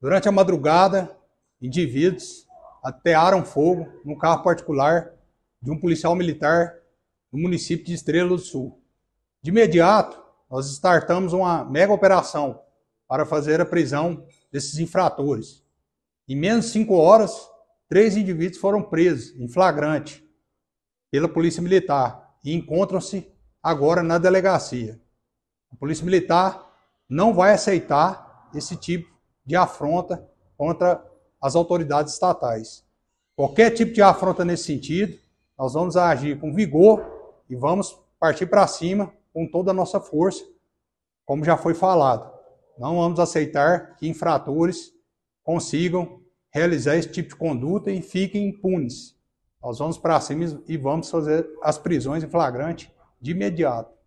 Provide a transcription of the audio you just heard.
Durante a madrugada, indivíduos atearam fogo num carro particular de um policial militar no município de Estrela do Sul. De imediato, nós startamos uma mega operação para fazer a prisão desses infratores. Em menos de cinco horas, três indivíduos foram presos em flagrante pela Polícia Militar e encontram-se agora na delegacia. A Polícia Militar não vai aceitar esse tipo de afronta contra as autoridades estatais. Qualquer tipo de afronta nesse sentido, nós vamos agir com vigor e vamos partir para cima com toda a nossa força, como já foi falado. Não vamos aceitar que infratores consigam realizar esse tipo de conduta e fiquem impunes. Nós vamos para cima e vamos fazer as prisões em flagrante de imediato.